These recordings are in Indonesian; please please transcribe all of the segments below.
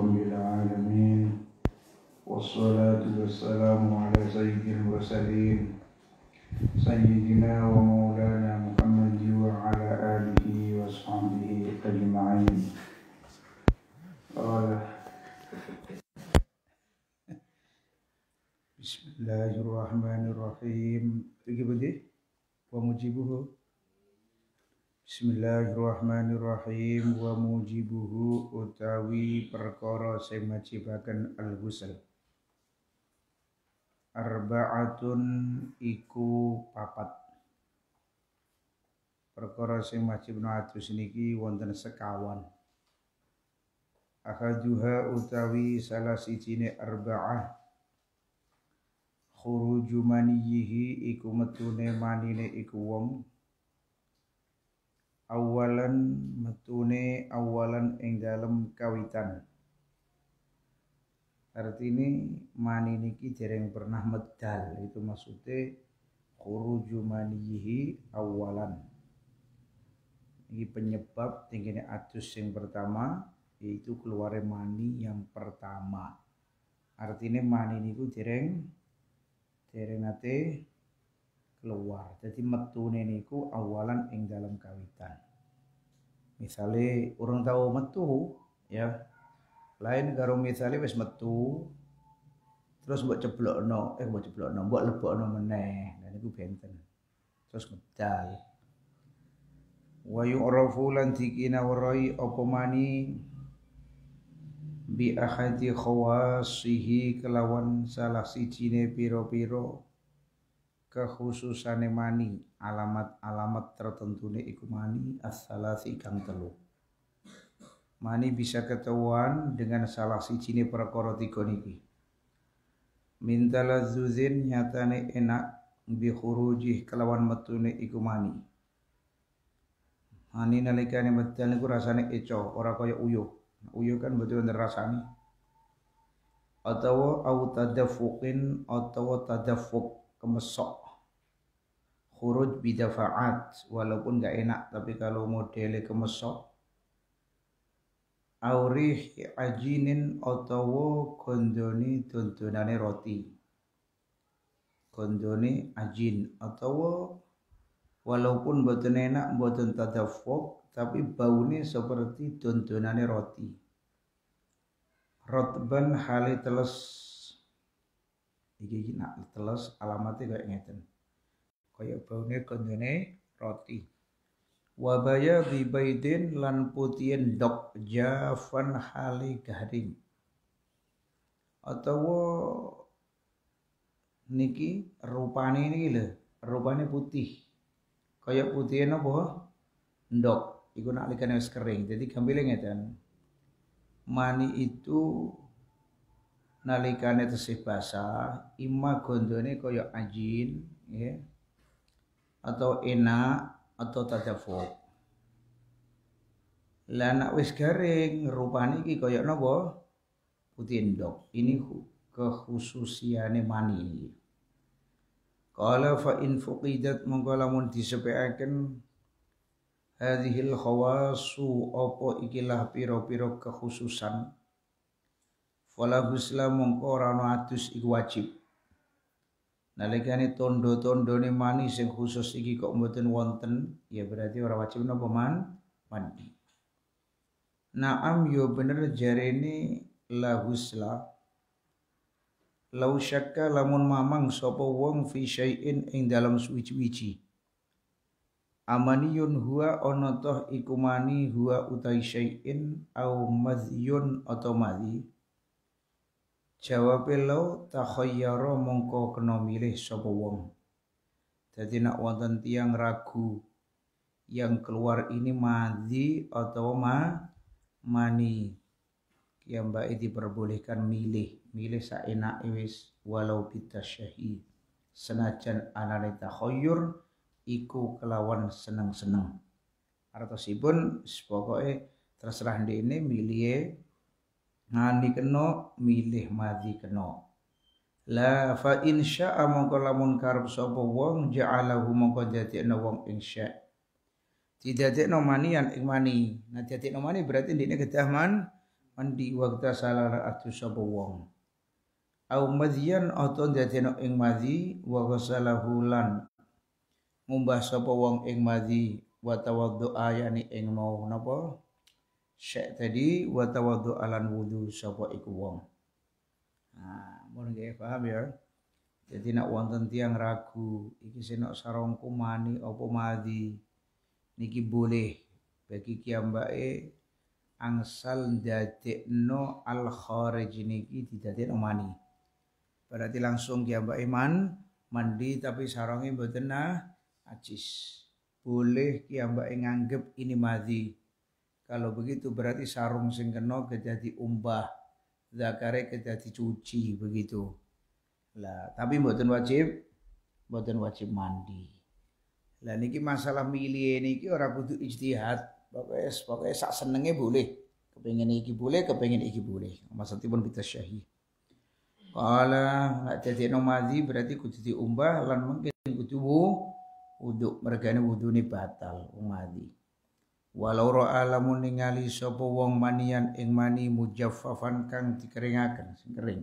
رب العالمين والصلاة والسلام على سيد المرسلين سيدنا ومولانا محمد وعلى آله وصحبه أجمعين قال بسم الله الرحمن الرحيم ومجيبه Bismillahirrahmanirrahim wa mujibuhu utawi perkara sing majibaken al-ghusl. Arba'atun iku papat. Perkara sing wajib atus niki wonten sekawan. Akaduha utawi salah ne arba'ah khuruju maniyihi iku metune manine iku wong awalan metune awalan ing dalam kawitan ini mani niki jereng pernah medal itu maksudnya kuruju manihi awalan ini penyebab tingginya atus yang pertama yaitu keluar mani yang pertama artinya mani niku jereng jereng nate keluar. Jadi metu niku awalan ing dalam kawitan. Misalnya orang tahu metu ya. Lain karo misalnya wis metu terus buat ceplok no, eh buat no, buat mbok no meneh. dan nah, itu benten. Terus medal. Wa orang lan dikina warai apa mani bi ahadi khawasihi kelawan salah sijine piro-piro kekhususane mani alamat-alamat tertentu iku mani as-salasi kang telu mani bisa ketahuan dengan salah cini perkara tiga niki minta nyata nyatane enak bi kelawan metune iku mani mani nalikane metel niku rasane eco ora kaya uyuh uyuh kan betul rasane atau au tadafuqin atau tadafuq kemesok khuruj bidafaat walaupun nggak enak tapi kalau modelnya kemesok aurih ajinin otowo kondoni tuntunane roti kondoni ajin otowo walaupun boten enak boten tadafok tapi baunya seperti tuntunane roti rotban hale teles iki iki nak telus alamatnya kayak ngeten kaya baune kondone roti wa bayadhi lan putien dok jafan hali garing atau niki rupane ini lho rupane putih kaya putih napa Dok, iku nak likane wis kering jadi gambile ngeten mani itu nalikane tesih basah ima gondone kaya ajin ya atau enak atau tadafuk lah nak wis garing rupane iki kaya napa putindok ini kekhususiane mani Kala fa in fuqidat mongko lamun disepeaken hadhil khawasu apa ikilah piro-piro kekhususan Wala husla mongko rano atus iku wajib. Nalikani tondo ni mani sing khusus iki kok mboten wonten, ya berarti ora wajib nopo man mandi. Naam yo ya bener jarene la husla. Lau syakka lamun mamang sopo wong fi syai'in ing dalam suwici-wici Amaniyun huwa onotoh ikumani ikumani hua huwa utai syai'in au madhiyun atau madhi. Jawabe lau takhayyara mongko kena milih sapa wong. Dadi nek wonten tiyang ragu yang keluar ini madhi atau ma mani yang baik diperbolehkan milih milih saenak wis walau syahid senajan anane takhayyur iku kelawan seneng-seneng artosipun pokoke terserah ini milih e ngani keno milih madhi keno. la fa in among kolamon lamun karep sapa wong ja'alahu mongko dadekno wong ing sya' mani manian ing mani nah dadekno mani berarti ndekne kedah man mandi waktu salah atu sapa wong au madhiyan atau dadekno ing madhi wa ghasalahu lan ngumbah sapa wong ing madhi wa tawaddu ayani ing mau napa syek tadi wa tawadhu alan wudu sapa iku wong. Nah, mun nggih paham ya. Jadi nak wonten tiang ragu, iki senok sarongku mani opo madi. Niki boleh bagi kiambake angsal dadekno al kharij niki didadekno mani. Berarti langsung kiambake man mandi tapi sarongnya mboten najis. Nah, boleh kiambake nganggep ini madi. Kalau begitu berarti sarung sing kena kejadi umbah, zakare kejadi cuci begitu. Lah, tapi mboten wajib mboten wajib mandi. Lah niki masalah milih niki ora kudu ijtihad. Pokoke pokoke sak senenge boleh. Kepengen iki boleh, kepengen iki boleh. kita syahi. Kala lak jadi nomadi berarti kudu umbah lan mungkin kudu wudhu. Wudhu mergane nih batal umadi walau ra'a lamun ningali sopo wong manian ing mani mujaffafan kang dikeringaken sing kering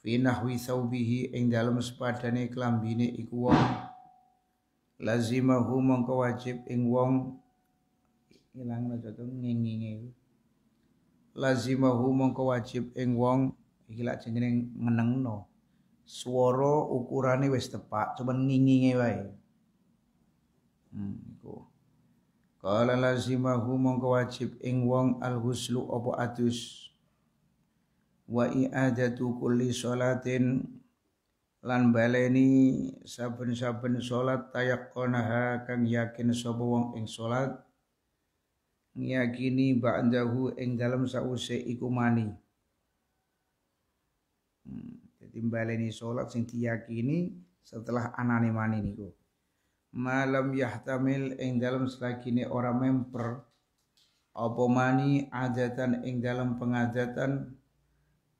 fi nahwi saubihi ing dalem sepadane klambine iku wong lazimahu mongko wajib ing wong ilang aja to ngingingi lazimahu mongko wajib ing wong iki lak jenenge menengno swara ukurane wis tepak cuman ngingingi wae hmm iku Qala lazimahu mongko wajib ing wong al-huslu apa adus wa i'adatu kulli salatin lan baleni saben-saben salat tayaqqanaha kang yakin sopo wong ing salat ngiyakini ba'dahu ing dalem sause iku mani hmm, jadi baleni solat sing diyakini setelah anane mani niku malam yahtamil ing dalam selagini ora memper apa mani adatan ing dalam pengajatan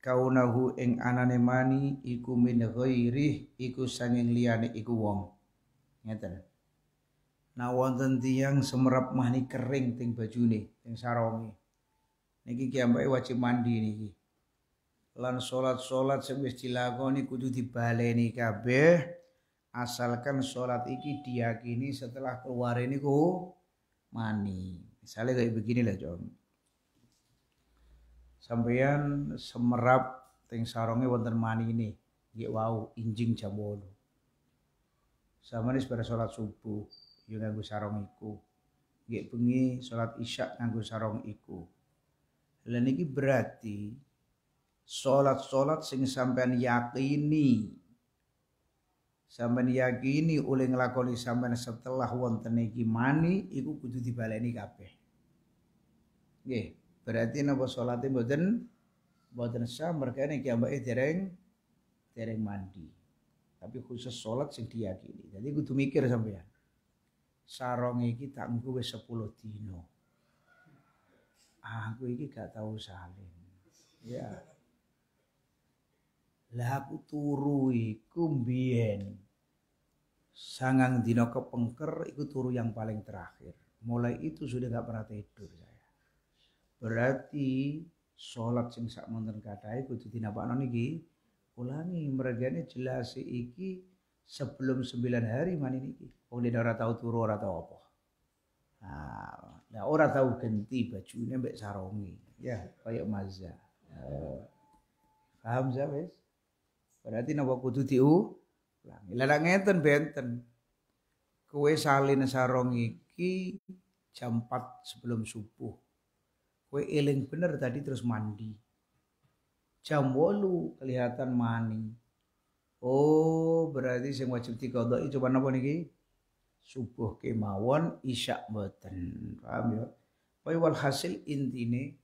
kaunahu ing anane mani iku min ghairih iku sanging liyane iku wong ngeten nah wonten tiang semerap mani kering ting nih ting sarongi niki kiambai wajib mandi niki lan sholat sholat sing wis dilakoni kudu dibaleni kabeh asalkan sholat iki diyakini setelah keluar ini ku mani misalnya kayak begini lah jom sampeyan semerap teng sarongnya wonten mani ini gak wow injing jam wolu sama ini pada sholat subuh yang nganggu sarong iku gak bengi sholat isya nganggu sarong iku dan ini berarti sholat-sholat sing sampean yakini sampean yakini oleh nglakoni sampean setelah wonten iki mani iku kudu dibaleni kabeh nggih berarti napa salate mboten mboten sah yang kiambake dereng dereng mandi tapi khusus salat sing diyakini jadi kudu mikir sampean sarong iki tak engko wis 10 dino aku iki gak tau salin ya yeah. Lah aku turu iku mbiyen. Sangang dino kepengker iku turu yang paling terakhir. Mulai itu sudah gak pernah tidur saya. Berarti sholat sing sak monten kathah kudu dinapakno niki. Ulangi mergane jelas iki sebelum sembilan hari mani niki. Wong dia ora tau turu ora tau apa. Nah, orang ora tau ganti bajune mbek sarongi Ya, kayak mazah eh, Paham sih Berarti napa kudu diulangi. Lah nek ngeten benten. Kowe salin sarong iki jam 4 sebelum subuh. Kowe eling bener tadi terus mandi. Jam 8 kelihatan mani. Oh, berarti sing wajib itu coba napa niki? Subuh kemawon, isya mboten. Paham ya? Kowe walhasil intine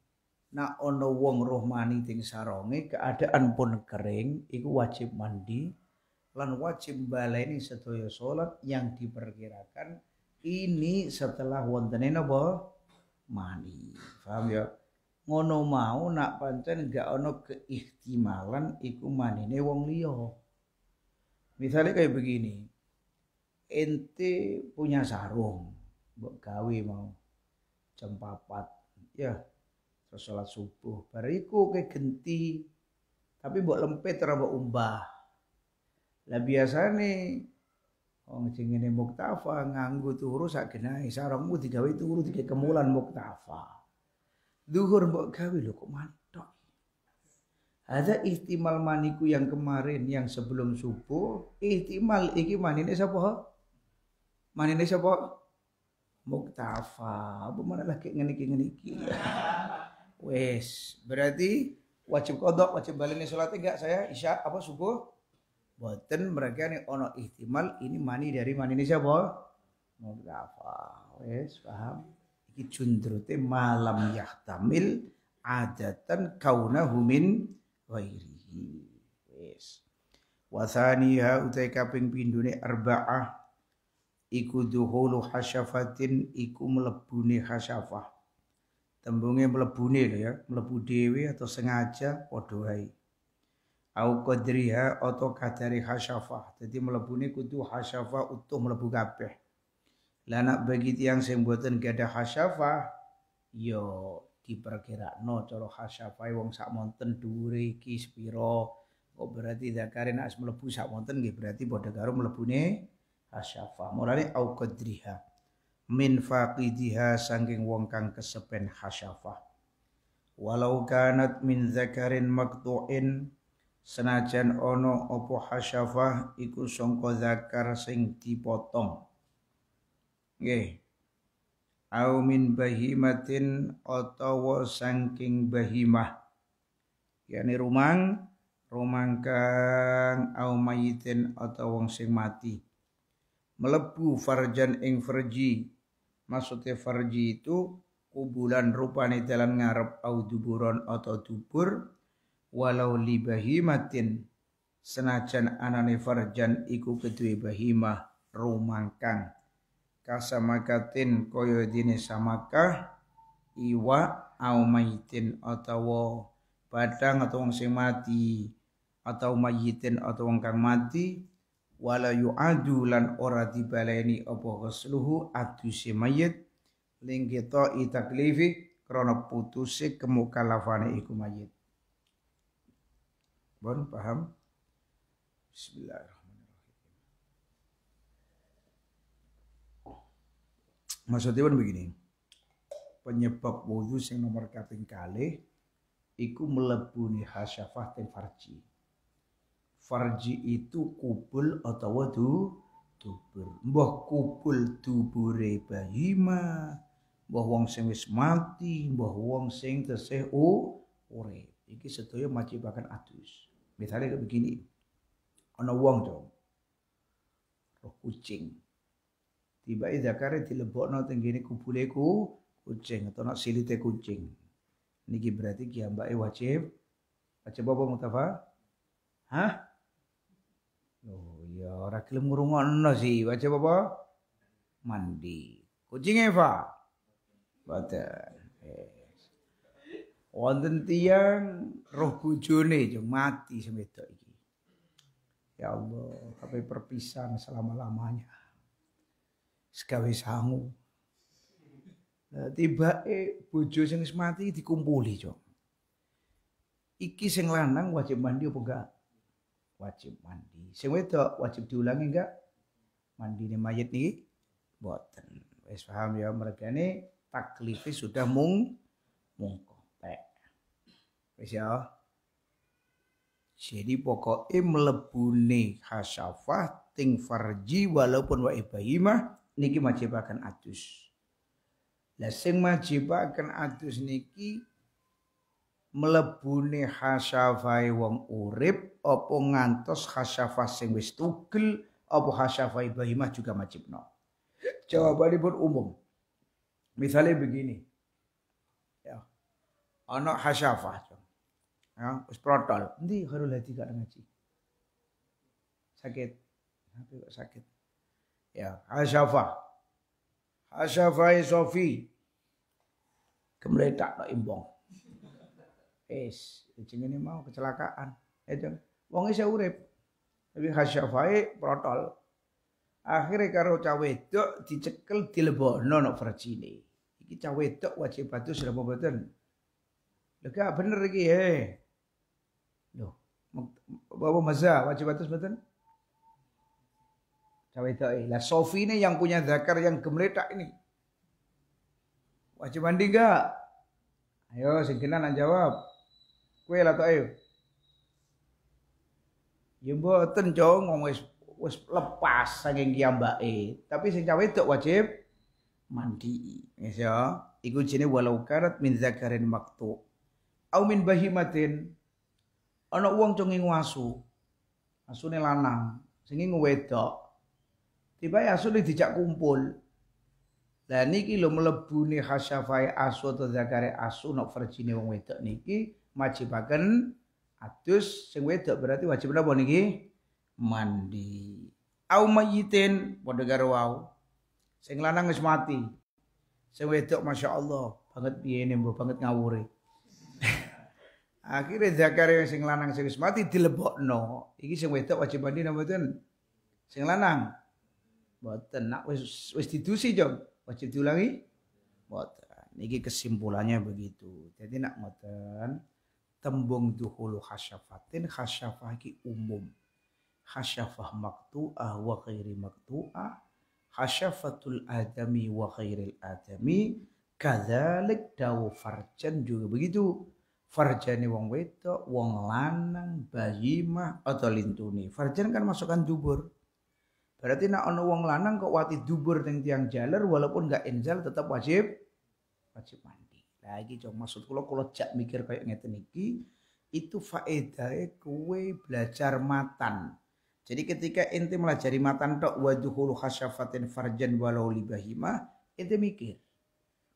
nak ono wong roh mani ting saronge keadaan pun kering iku wajib mandi lan wajib baleni sedaya salat yang diperkirakan ini setelah wontene napa mani paham ya ngono mau nak pancen gak ono keihtimalan iku manine wong liya misalnya kayak begini ente punya sarung mbok gawe mau jam ya sholat subuh bariku ke genti tapi buat lempet ora umbah lah biasane wong ini muktafa nganggu nganggo turu sak sarangmu tiga itu turu tiga kemulan muktafa duhur mbok gawe lho kok mantok ada ihtimal maniku yang kemarin yang sebelum subuh ihtimal iki manine sapa manine sapa muktafa apa mana lagi ngene iki ngene Wes, berarti wajib kodok, wajib baleni sholat enggak saya isya apa subuh? Boten mereka nih ono ihtimal ini mani dari mani ini siapa? Mudrafa. Wes, paham? Iki cundrote malam yahtamil adatan kauna humin ghairihi. Wes. Wasaniha utai kaping pindune arba'ah iku duhulu hasyafatin iku melebuni hasyafah tembunge mlebune lo ya mlebu dewi atau sengaja padha wae au qadriha atau kadari hasyafah dadi mlebune kudu hasyafa utuh mlebu kabeh lanak begitu bagi tiang sing mboten gadah hasyafah ya no cara hasyafa wong sak monten dhuwure iki sepira kok berarti zakare as mlebu sak monten nggih berarti padha karo mlebune hasyafah mulane au qadriha min faqidiha sangking wong kang kesepen hasyafah walau kanat min zakarin maktuin senajan ono opo hasyafah iku songko zakar sing dipotong nggih au min bahimatin otowo sangking bahimah Yani rumang kang au mayitin atau wong sing mati melebu farjan ing verji maksudnya farji itu kubulan rupane dalam ngarep au duburon atau dubur walau li bahimatin senajan anane farjan iku kedue bahimah rumangkang kasamakatin koyo dine samakah iwa au mayitin atau badang atau wong sing mati atau mayitin atau wong kang mati wala yu'adu lan ora dibaleni apa ghusluhu aduse mayit ling kita itaklifi krana putuse kemukalafane iku mayit Bon paham Bismillahirrahmanirrahim Maksudnya pun begini penyebab wudhu yang nomor kaping kali iku melebuni hasyafah ten farji farji itu kubul atau wadu tubur mbah kubul tubure bayi mbah wong sing wis mati mbah wong sing tesih ore iki sedaya bahkan atus misalnya kayak begini ana wong to roh kucing tiba tiba zakare dilebokno teng kene kubule ku kucing atau nak silite kucing niki berarti kiambake wajib wajib apa mutafa hah Oh iya, ora gelem ngrungokno sih. Waca apa? Mandi. Kucing Eva. Boten. Wonten tiang roh bojone yo mati semedo iki. Ya Allah, tapi perpisahan selama-lamanya. Segawe sangu. Nah, tiba eh bojo sing mati dikumpuli, Cok. Iki sing lanang wajib mandi apa enggak? wajib mandi. Sing wedok wajib diulangi enggak? Mandine mayit nih boten. Wis paham ya mereka ini taklifi sudah mung mung kopek. Wis ya. Jadi pokoknya melebuni khasafah ting farji walaupun wa ibahimah niki wajib akan adus. Lah sing wajib akan adus niki melebuni khasafai wong urip Opung ngantos khasyafah sing wis tugel opo khasyafah Ibrahimah juga no Jawabannya pun umum. Misalnya begini. Ya. Ana khasyafah. Ya, wis protol. Endi harus hati gak ngaji. Sakit. Tapi kok sakit. Ya, khasyafah. Khasyafah Sofi. Kemudian tak no imbong. Es, jenenge mau kecelakaan. Ya, wong isih urip. Tapi khasyafae protol. Akhire karo cah wedok dicekel dilebokno nang verjine. Iki cah wedok wajib batu sira mboten. Lega bener iki he. Loh, bawa mazah wajib batu mboten? Cah wedok lah Sofi ini yang punya zakar yang gemletak ini. Wajib mandi enggak? Ayo sing kenan jawab. Kue lah ayo. Ya mboten, Cung, wes wis wis lepas saking kiyambake. Tapi sing cah wedok wajib mandi. Yes ya. Iku jenenge walau karat min zakarin maktu. Au min bahimatin. Ana wong cung ing wasu. Asune lanang, sing ing wedok. Tiba ya asune dijak kumpul. Lah niki lho melebuni khasyafai asu atau zakare asu nok verjine wong wedok niki majibaken atus sing wedok berarti wajib napa niki? Mandi. Au mayyitin padha karo wau. Sing lanang wis mati. Sing wedok Masya Allah banget piyene mbok banget ngawure. Akhirnya yang sing lanang sing wis mati dilebokno. Iki sing wedok wajib mandi napa mboten? Sing lanang. Mboten nak wis wis didusi, Jom. Wajib diulangi? Mboten. Niki kesimpulannya begitu. Jadi nak mboten tembung duhulu khasyafatin khasyafah ki umum khasyafah maktu'ah wa ghairi maktu'ah khasyafatul adami wa ghairil adami kadzalik dawu farjan juga begitu farjani wong wedok wong lanang bayimah atau lintuni farjan kan masukkan dubur berarti nak ono wong lanang kok wati dubur ning tiang jalar walaupun gak enzal tetap wajib wajib mandi Nah iki jong maksud kula kula jak mikir kayak ngeten iki itu faedahnya kue belajar matan. Jadi ketika ente melajari matan tok wa dukhulu khasyafatin farjan walau libahima, ente mikir.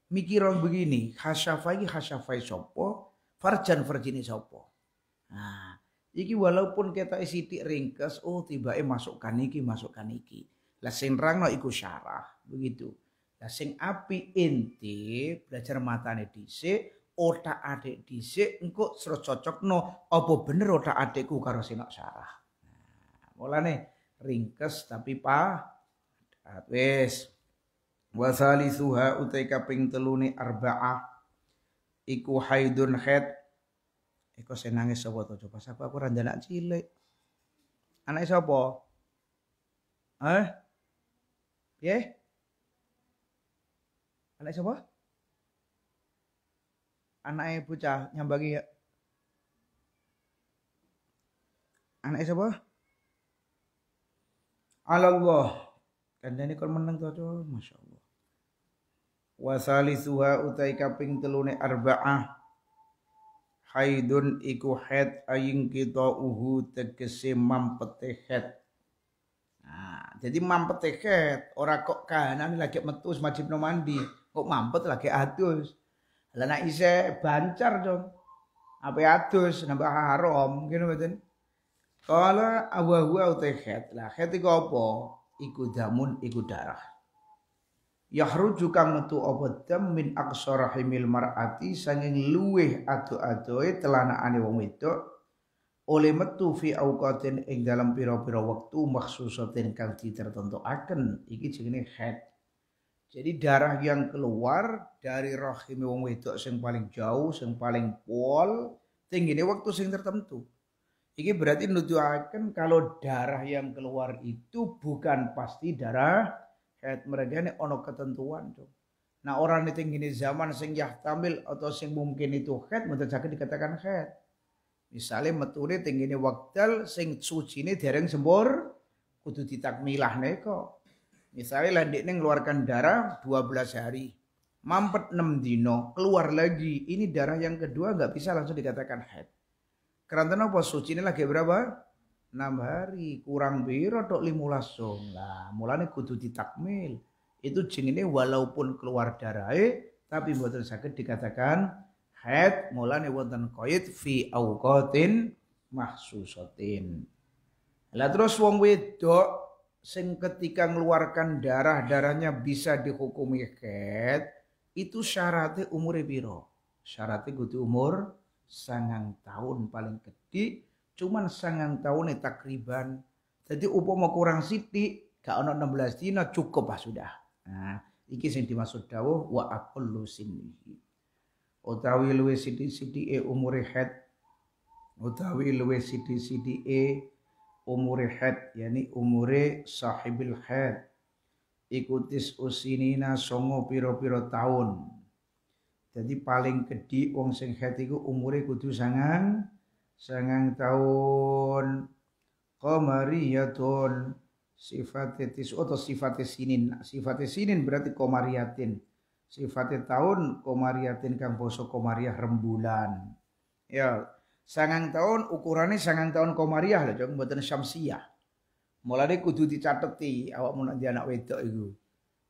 Mikir orang begini, khasyafa iki khasyafai sapa, farjan farjine sapa. Nah, iki walaupun kita sithik ringkas oh tiba tiba-tiba masukkan iki, masukkan iki. Lah sing rangno iku syarah, begitu. Nah, sing api inti belajar matane dhisik, otak adik dhisik engko sira cocokno apa bener otak adikku karo sing sarah. Nah, mulane ringkes tapi pa wis wasali suha utai kaping telune arbaah iku haidun het iku senangis sapa to coba sapa aku ranjanak cilik anak sapa eh piye anak siapa anaknya bocah nyambangi ya Anak siapa Allah kandane kon menang toto, to wasali suha utai kaping telune arba'ah haidun iku head aying kita uhu tegese mampete head nah, jadi mampete head ora kok kahanan lagi metu wajib no mandi Kok mampet lagi adus. Lah nek isih bancar dong. Apa ya adus nambah haram betul. Gitu, Kalau Kala wa huwa utekhet. Lah khet itu apa? Iku damun iku darah. Yahruju juga metu apa dam min aqsa rahimil mar'ati sanging luweh adu-adoe telanaane wong itu, oleh metu fi auqatin ing dalam piro pira wektu maksusatin kang akan iki jenenge head jadi darah yang keluar dari rahim wong wedok sing paling jauh, sing paling pol, ini waktu sing tertentu. Ini berarti menunjukkan kalau darah yang keluar itu bukan pasti darah head mereka ini ono ketentuan tuh. Nah orang tinggi ini zaman sing tampil atau sing mungkin itu head menurut sakit dikatakan head. Misalnya tinggi ini waktu sing suci ini dereng sembur kudu ditakmilah neko. Misalnya ini ngeluarkan darah 12 hari. Mampet 6 dino, keluar lagi. Ini darah yang kedua nggak bisa langsung dikatakan head. Karena apa? Suci ini lagi berapa? 6 hari. Kurang biru atau 15 song. Lah, mulanya kudu ditakmil. Itu ini walaupun keluar darah eh, tapi buatan sakit dikatakan head. Mulanya buatan koyit fi awkotin mahsusotin. Lah terus wong wedok sing ketika ngeluarkan darah darahnya bisa dihukumi ket itu syaratnya umur biro syaratnya gue umur sangang tahun paling gede cuman sangang tahun takriban jadi mau kurang siti gak ono 16 dina cukup pas sudah nah iki sing dimaksud dawo wa lu sinnihi utawi siti siti e umure head utawi siti sithik e umure had yani umure sahibil had ikutis usinina songo piro-piro tahun jadi paling gede wong sing had iku umure kudu sangang sangang tahun komariyatun sifat tis oh, atau sifat sinin sifat sinin berarti komariyatin sifat tahun komariyatin kang boso komariah rembulan ya sangang tahun ukurannya sangang tahun komariah lah jangan buatan syamsiah mulai kudu ti, awak mau nanti anak wedok itu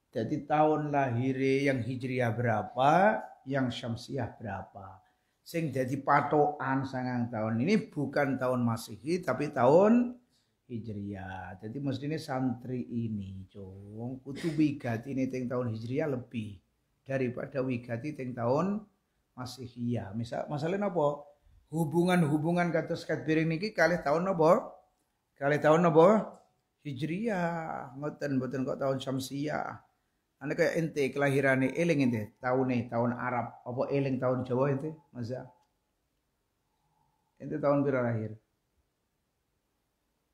jadi tahun lahirnya yang hijriah berapa yang syamsiah berapa sing jadi patokan sangang tahun ini bukan tahun masehi tapi tahun hijriah jadi ini santri ini cung kudu wigati ini teng tahun hijriah lebih daripada wigati teng tahun ya misal masalahnya apa hubungan-hubungan sekat piring niki kali tahun nopo kali tahun nopo Hijriah, ngoten boten kok tahun Syamsiah. Anda kaya ente kelahiran kelahirane eling ente tahun tahun Arab apa eling tahun Jawa ente masa ente tahun berapa lahir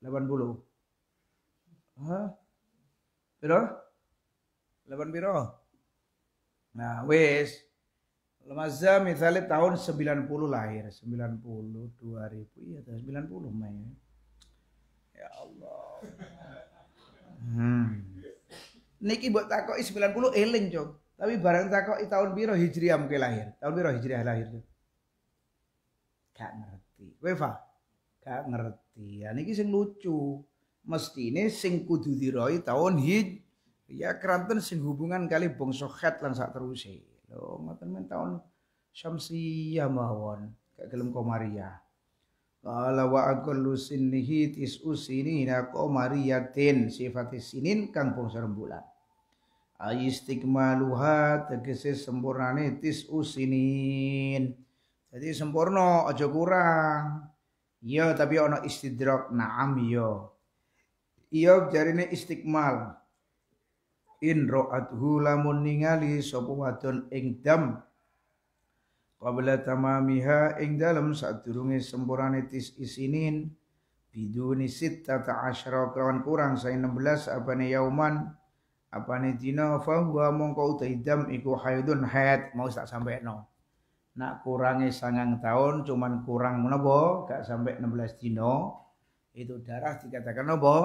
80 Hah? biro 8 biro Nah, wes Lemaza misalnya tahun 90 lahir, 90, 2000, iya 90 Mei. Ya Allah. Hmm. Niki buat sembilan 90 eling cok. Tapi barang takoi tahun biro hijriah mungkin lahir. Tahun biro hijriah lahir tuh. Gak ngerti. Weva, gak ngerti. Ya niki sing lucu. mesti ini sing kudu diroi tahun hij ya keranten sing hubungan kali bongsoket hat lan sak Oh, ngoten men taun syamsiyah mawon, gak gelem Komaria. Kala wa aqallu sinnihi tis'u sinina ten sifat sinin kang bangsa rembulan. Ayistikmaluha tegese sempurnane tis'u sinin. Jadi sempurna aja kurang. Iya tapi ono istidrak na'am iya. Iya jarine istikmal in ra'athu lamun ningali sapa wadon ing dam qabla tamamiha ing dalem sadurunge sempurnane tis isinin biduni sittata asyara kelawan kurang saya 16 apane yauman apane dina fa huwa mongko utai dam iku haidun haid mau tak no nak kurangi sangang tahun cuman kurang menapa gak sampai 16 dino itu darah dikatakan apa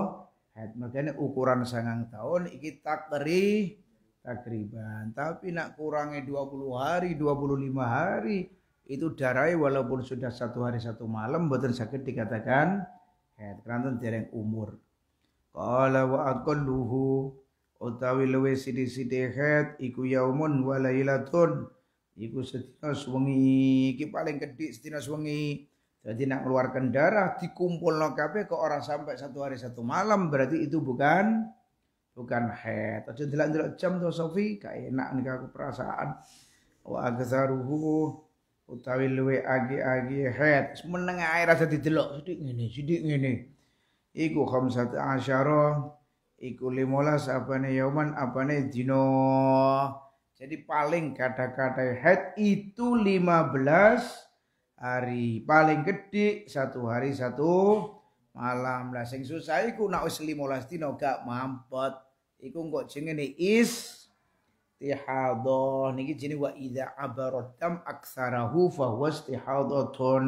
makanya ukuran sangang tahun iki takri takriban tapi nak kurangnya 20 hari 25 hari itu darai walaupun sudah satu hari satu malam betul sakit dikatakan head keranten dereng umur qala wa aqalluhu utawi luwe sidi-sidi head iku yaumun wa lailatun iku sedina suwengi, iki paling gedhi sedina suwengi. Jadi nak mengeluarkan darah dikumpul kabeh ke orang sampai satu hari satu malam berarti itu bukan bukan head. Aja jendela jendela jam tuh Sofi, kayak enak nih aku perasaan. Wa agzaruhu utawi luwe agi-agi head. menengah air aja dijelok sidik ini sidik ngene. Iku satu asharo. iku limolas yaman apa nih dino. Jadi paling kata-kata head itu lima 15 hari paling gede satu hari satu malam lah sing susah iku nak wis 15 dino gak mampet iku kok jenenge is istihadah niki jenenge wa idza abarat dam aksarahu fa huwa istihadatun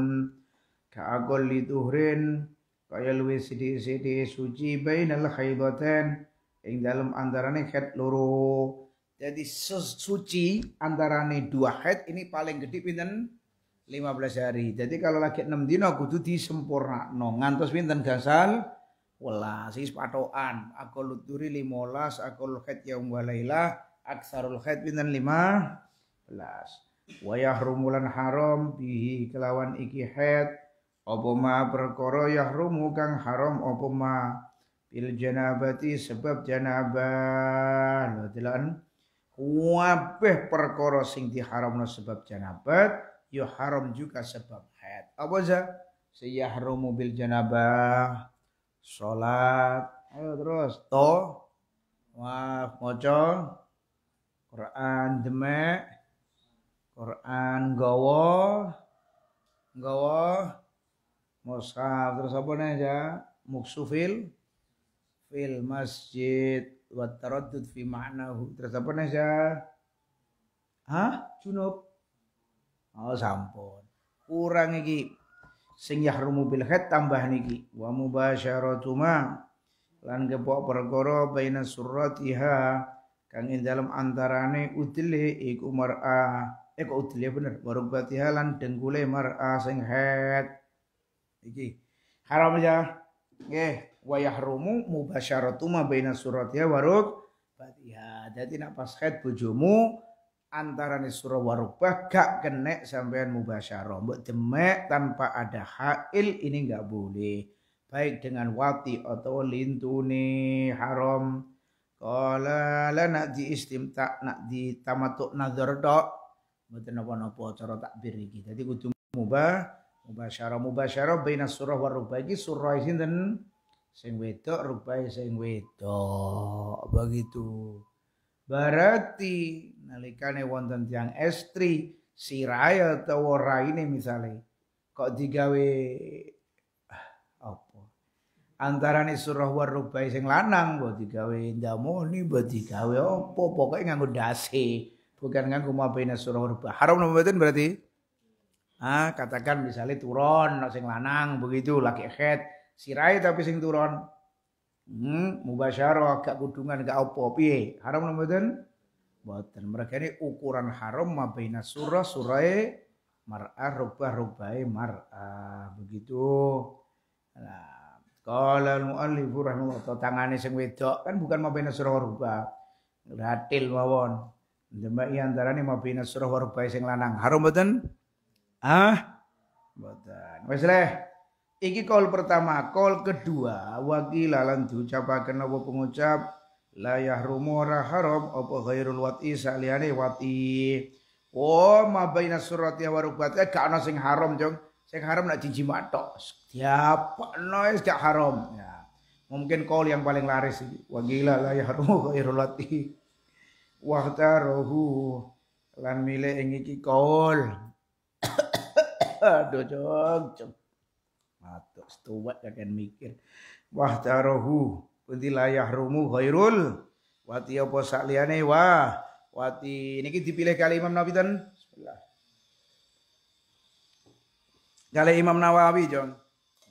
ka li duhrin kaya luwe sidi sidi suci bainal khaidatain ing dalem antarane khat loro jadi suci antarane dua head ini paling gede pinten 15 hari. Jadi kalau lagi 6 dino kudu disempurnakno. Ngantos pinten gasal? Welas is patokan. Aku luturi 15, aku khat yaum walailah, aksarul khat pinten 15. Wa yahrumulan haram bihi kelawan iki haid apa ma perkara yahrumu kang haram apa ma bil janabati sebab janabah. Lha Wabeh perkara sing diharamno sebab janabat yo haram juga sebab haid. Apa aja? Siyahrumu mobil janabah, sholat, ayo terus to, maaf moco, Quran demek, Quran gawa, gawa, mushaf terus apa nih ya? Muksufil, fil masjid, wa taraddud fi ma'nahu terus apa nih ya? Hah? Junub. Oh sampun. Kurang iki sing yahrumu bil khat tambah niki wa mubasyaratuhuma lan gepok perkara baina surratiha kang ing dalem antarane udle iku mar'a iku eh, udle bener warubatiha lan dengkule mar'a sing het iki haram aja ya. nggih wa yahrumu mubasyaratuhuma baina surratiha warubatiha dadi nak pas het bojomu antara surah warubah gak kena sampean mubasyarah. Mbok demek tanpa ada hail ini gak boleh. Baik dengan wati atau lintuni haram. Kala la nak di istimta nak di tamatuk nazar dok Mboten napa-napa cara takbir iki. Dadi kudu mubah mubasyarah mubasyarah baina surah warubah iki surah sinten sing wedok rubai sing wedok begitu. Berarti nalikane wonten tiang estri siraya utawa raine misalnya, kok digawe ah, apa antarane surah warubai sing lanang buat digawe ndamoni buat digawe apa Pokoknya nganggo dasi bukan nganggo mabena surah warubai haram napa berarti ah katakan misalnya turon sing lanang begitu laki head sirai tapi sing turon hmm mubasyarah gak kudungan gak opo, piye haram napa mboten Boten. Mereka ini ukuran haram mabaina surah surai mar'ah rubah rubai mar'ah. Begitu. Nah, kalau mu'allifu rahimahullah tangane sing wedok kan bukan mabaina surah rubah. Ratil mawon. Demak iya antarane mabaina surah rubai sing lanang. Haram boten? Ah? Boten. wes leh. Iki kol pertama, kol kedua, wakil lan diucapaken apa pengucap la yahrumu ora haram apa ghairul wati saliyane wati oh ma baina surati wa rukbati eh, gak ana sing haram jong sing haram nak jiji matok diapakno wis gak haram ya mungkin kol yang paling laris ini wa gila la yahrumu ghairul wati wa taruhu lan milih ing iki call aduh jong jong matok stuwat kan mikir wah taruhu Kunti layah rumu khairul wati apa sakliane Wah, wati niki dipilih kali Imam Nawawi ten bismillah kali Imam Nawawi Jong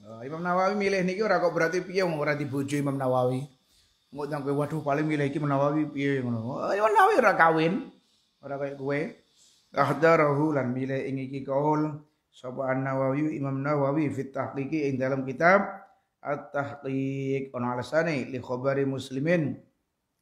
oh, Imam Nawawi milih niki ora kok berarti piye ora dibojo Imam Nawawi Ngut nang waduh paling milih iki Imam Nawawi piye ngono oh, Imam Nawawi ora kawin ora kaya kowe ahdarahu lan milih ing iki kaul sapa An-Nawawi Imam Nawawi fitah tahqiqi ing dalam kitab at-tahqiq on alasani li khobari muslimin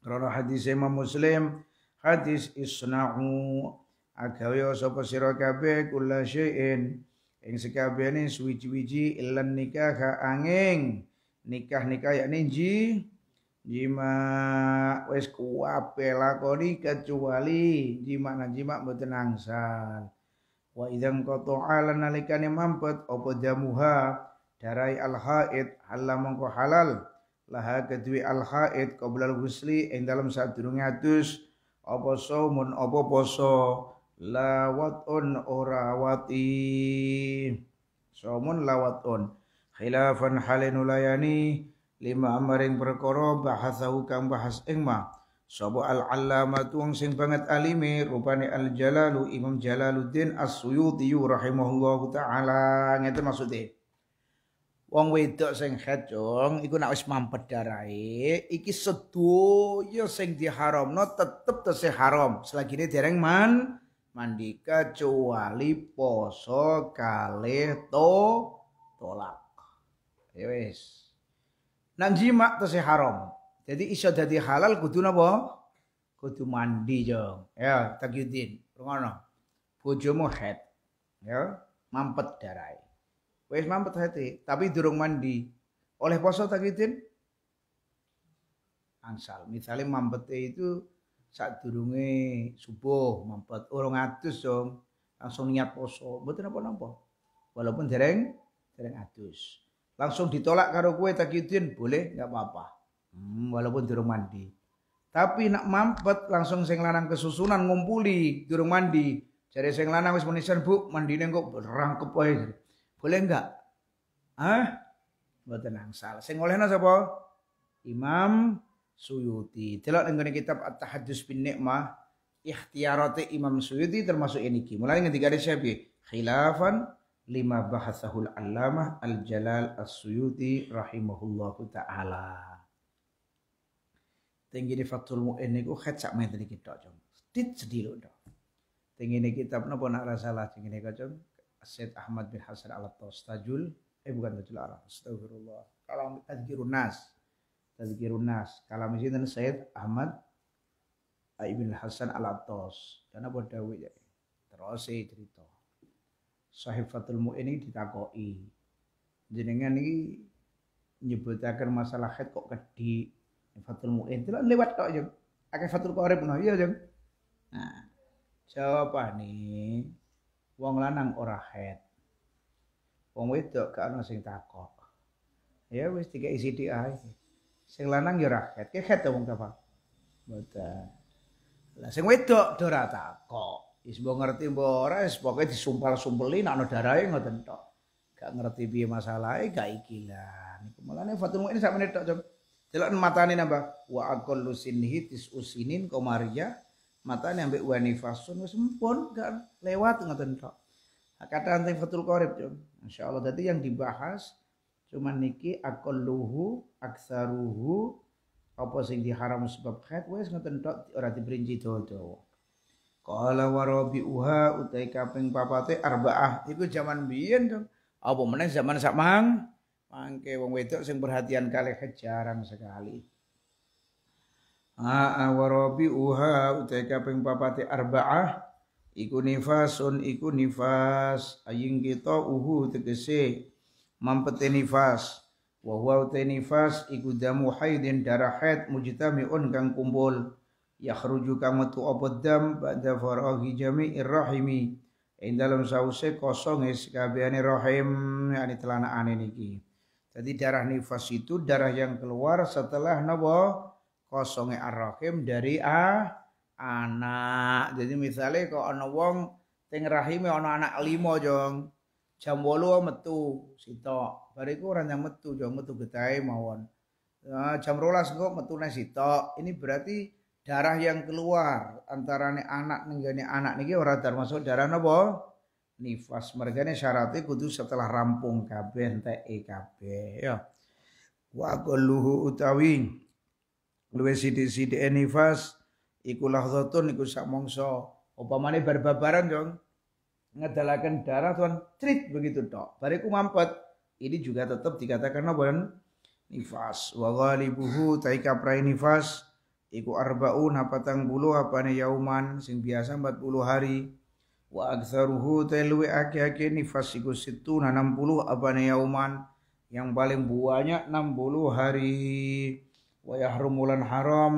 karena hadis Imam Muslim hadis isna'u agawe sapa sira kabeh kula syai'in ing sekabehane suwiji-wiji ilan nikah angin nikah-nikah yakni ji jima wes kuwabe lakoni kecuali jima nan jima angsal wa idang koto alan nalikane mampet opo jamuha darai al haid halal mongko halal laha kedwi al haid qoblal ghusli ing dalam sadurunge adus apa saumun apa poso lawatun ora wati lawat on, khilafan halenulayani, lima amaring perkara bahasa hukam bahas ing ma sapa al allamatu tuang sing banget alime rupane al jalalu imam jalaluddin as-suyuti rahimahullahu taala ngeten maksudnya Wong wedok sing hedong iku nek wis mampet darahe, iki sedaya sing diharamno tetep tesih haram. ini dereng man mandi kecuali poso kalih to tolak. Ya wis. nang jima tesih haram. Jadi iso dadi halal kudu napa? Kudu mandi, Jong. Ya, takyudin. Rungono. Bojomu head. Ya, mampet darahe. Wis mampet hati, tapi durung mandi. Oleh poso takitin angsal. Misalnya mampet itu saat durungnya subuh mampet orang atus dong langsung niat poso betul apa nampak walaupun dereng dereng atus langsung ditolak karo kue takitin boleh nggak apa-apa hmm, walaupun durung mandi tapi nak mampet langsung sing lanang kesusunan ngumpuli durung mandi jadi sing lanang wis menisan bu mandi kok berangkep aja boleh enggak? ah buat tenang sal Sing nasa apa? Imam Suyuti. Telok dengan kitab At-Tahadus bin Nikmah Ikhtiarati Imam Suyuti termasuk ini. Ki. Mulai dengan tiga siapa? Khilafan lima bahasahul allamah al-jalal as-suyuti rahimahullahu ta'ala. Tinggi di Fathul Mu'in niku ku sak main tadi kita. Sedih sedih lho. tok. Tinggi kitab nopo nak rasa lah tinggi kacau. Syed Ahmad bin Hasan al Tajul eh bukan Tajul Araf astagfirullah kalau Tazkirun Nas Tazkirun Nas kalau misalnya Syed Ahmad Ibn Hasan al Tos karena buat Dawid ya. terus saya cerita Sahifatul ini ditakoi jenengan ini nyebutakan masalah khid kok kedi Fatul Mu'in itu lewat kok jeng Fatul Qorib nah iya jeng nah nih? wong lanang ora haid. Wong wedok gak ono sing takok. Ya wis tiga isi di ae. Sing lanang ya ora haid, ki haid wong apa? Mboten. Lah sing wedok ora takok. is mbok ngerti mbok ora wis pokoke disumpal-sumpeli nek ono darahe ngoten tok. Gak ngerti piye masalahe gak ikilan. Iku mulane Fatul Muin sak menit tok, Jom. Delok matane nambah wa aqallu sinhi usinin komaria. Mata nih ambek wanifasun wis sempun kan lewat ngoten tok. Kata anti fatul qorib, Insya Allah tadi yang dibahas cuma niki akalluhu aksaruhu apa sing diharam sebab khat wis ngoten tok ora diperinci dawa-dawa. Qala warabi uha utai kaping papate arbaah itu zaman biyen dong. Apa meneh zaman sak mang mangke wong wedok sing perhatian kali kejarang sekali. Aa wa uha utai kaping papati arba'ah iku nifasun iku nifas aying kita uhu tegese mampete nifas wa huwa nifas iku damu haidin darah haid mujtami'un kang kumpul yakhruju kang metu apa dam ba'da faraghi jami'ir rahimi ing dalam sause kosong is kabehane rahim yani telanaane niki jadi darah nifas itu darah yang keluar setelah napa kosonge ar-rahim dari a ah, anak. Jadi misalnya kok ana wong teng rahime ana anak limo jong. Jam 8 metu sitok. Bariku ora yang metu jong metu getahe mawon. Nah, jam 12 kok metune sitok. Ini berarti darah yang keluar antarane anak nenggane anak niki ora termasuk darah napa? nifas mergane syaratnya kudu setelah rampung kabeh enteke kabeh ya wa luhu utawi luwe sidik-sidik nifas iku lahdhatun iku sak mangsa upamane barbabaran dong ngedalakan darah tuan trit begitu dok bariku mampet ini juga tetap dikatakan apa nifas wa ghalibuhu taika prai nifas iku arbaun tang bulu ne yauman sing biasa 40 hari wa aktsaruhu telwi aki-aki nifas iku situna 60 ne yauman yang paling banyak 60 hari wa lan haram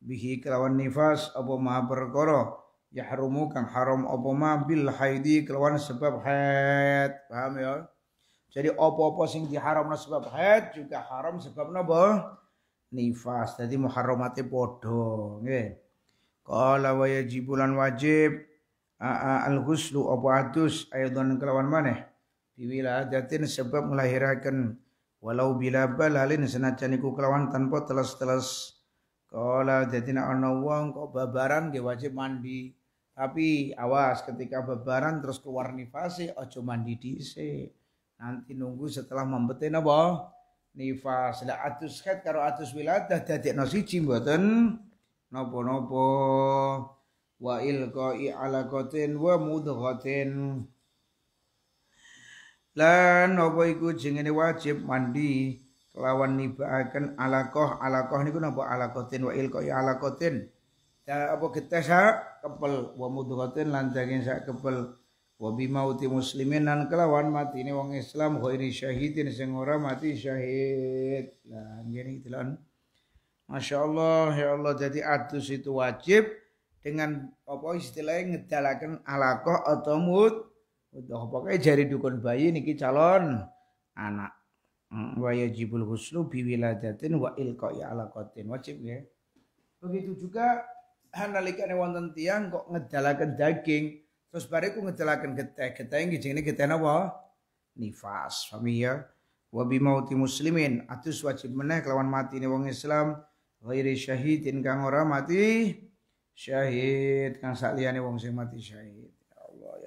bihi kelawan nifas apa ma perkara yahrumu kang haram apa ma bil haidi kelawan sebab haid paham ya jadi apa-apa sing diharamna sebab haid juga haram sebab napa nifas jadi muharramate padha nggih qala wa lan wajib al ghuslu apa adus aydan kelawan maneh jatine sebab melahirakan walau bila balalin senajan iku kelawan tanpa teles-teles kala dadina ana wong kok babaran nggih wajib mandi tapi awas ketika babaran terus keluar nifase ojo mandi dhisik nanti nunggu setelah membetin apa nifas la atus khat karo atus wiladah dadekno siji mboten nopo-nopo wa ilqa'i alaqatin wa mudghatin lan apa iku jengene wajib mandi kelawan nibaaken alakoh alakoh niku napa alakotin wa ya alakotin ya, apa getes kepel wa mudghatin lan jangin sak kepel wa mauti muslimin lan kelawan mati matine wong Islam khairi syahidin sing ora mati syahid lah ngene iki lan Masya Allah, ya Allah jadi adus itu wajib dengan apa istilahnya ngedalakan alakoh atau mud Udah pokoknya jari dukun bayi niki calon anak. Hmm, wa yajibul husnu biwiladatin wa ilqa'i alaqatin. Wajib ya. Begitu juga ne wonten tiang kok ngedalaken daging terus bariku ngedalaken geteh. Geteh iki jenenge geteh napa? Nifas. Paham ya? Wa bi mauti muslimin atus wajib meneh kelawan mati ne wong Islam ghairi syahidin kang ora mati syahid kang sakliyane wong sing mati syahid.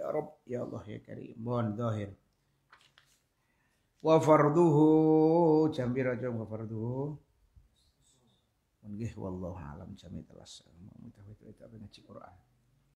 Rob ya Allah ya Karim mohon zahir wa farduhu jambi raja wa farduhu Mungkin wallahu alam jami telas. Mau tahu itu apa ngaji Quran.